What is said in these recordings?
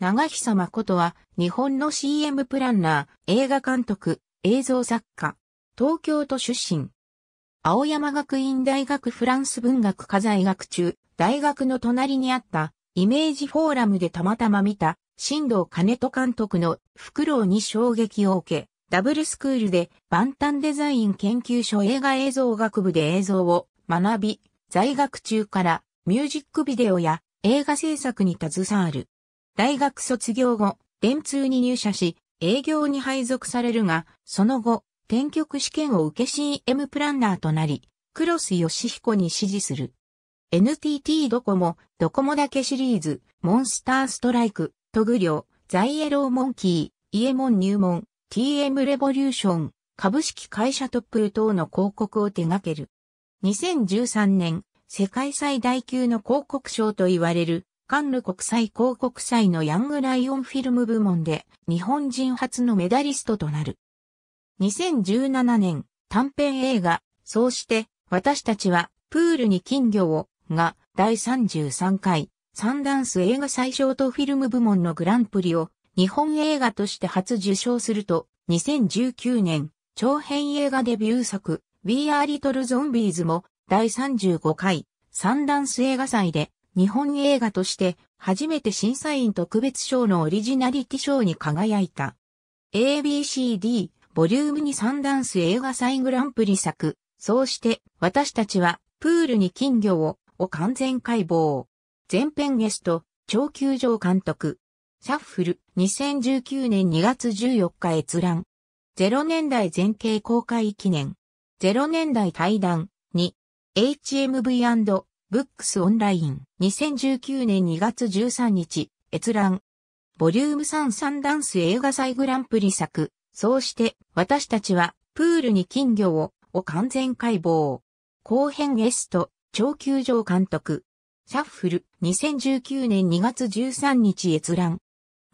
長久誠は日本の CM プランナー、映画監督、映像作家、東京都出身。青山学院大学フランス文学科在学中、大学の隣にあったイメージフォーラムでたまたま見た新藤兼人監督のフクロウに衝撃を受け、ダブルスクールで万端デザイン研究所映画映像学部で映像を学び、在学中からミュージックビデオや映画制作に携わる。大学卒業後、電通に入社し、営業に配属されるが、その後、転局試験を受け CM プランナーとなり、クロス吉彦に指示する。NTT ドコモ、ドコモだけシリーズ、モンスターストライク、トグリョウ、ザイエローモンキー、イエモン入門、TM レボリューション、株式会社トップ等の広告を手掛ける。2013年、世界最大級の広告賞と言われるカンヌ国際広告祭のヤングライオンフィルム部門で日本人初のメダリストとなる。2017年短編映画、そうして私たちはプールに金魚をが第33回サンダンス映画最小とフィルム部門のグランプリを日本映画として初受賞すると2019年長編映画デビュー作 We Are Little Zombies も第35回サンダンス映画祭で日本映画として初めて審査員特別賞のオリジナリティ賞に輝いた。ABCD ボリューム2サンダンス映画祭グランプリ作。そうして私たちはプールに金魚をを完全解剖。前編ゲスト、超球場監督。シャッフル、2019年2月14日閲覧。0年代前景公開記念。0年代対談、2。HMV& ブックスオンライン、2019年2月13日、閲覧。ボリューム3サンダンス映画祭グランプリ作、そうして私たちはプールに金魚を、を完全解剖。後編ゲスト、超球場監督。シャッフル、2019年2月13日閲覧。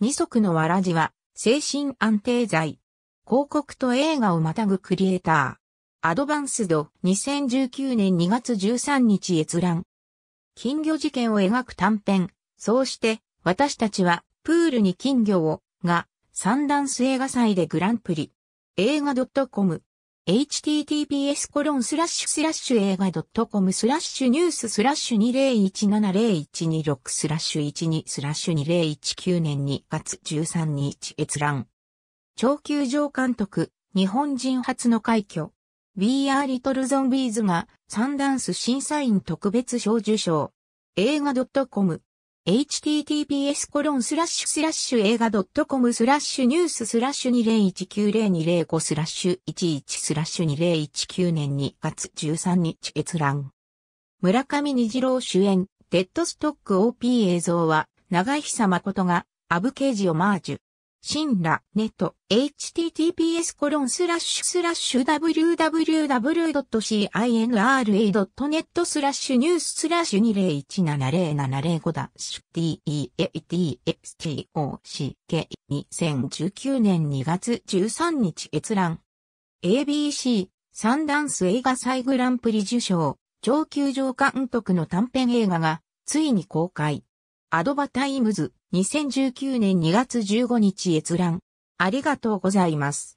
二足のわらじは、精神安定剤。広告と映画をまたぐクリエイター。アドバンスド2019年2月13日閲覧。金魚事件を描く短編。そうして私たちはプールに金魚をがサンダンス映画祭でグランプリ。映画 .com https コロンスラッシュスラッシュ映画 .com スラッシュニューススラッシュ2017012スラッシュ12スラッシュ2019年2月13日閲覧。超級上監督、日本人初の快挙。We Are Little Zombies がサンダンス審査員特別賞受賞。映画 .com https コロンスラッシュスラッシュ映画 .com スラッシュニューススラッシュ20190205スラッシュ11スラッシュ2019年2月13日閲覧。村上虹郎主演、デッドストック OP 映像は、長久誠が、アブケージオマージュ。シンラ、ネット、https コロンスラッシュスラッシュ www.cinra.net スラッシュニューススラッシュ20170705ダッシュ deatstock2019 年2月13日閲覧 ABC サンダンス映画祭グランプリ受賞上級上監督の短編映画がついに公開アドバタイムズ2019年2月15日閲覧。ありがとうございます。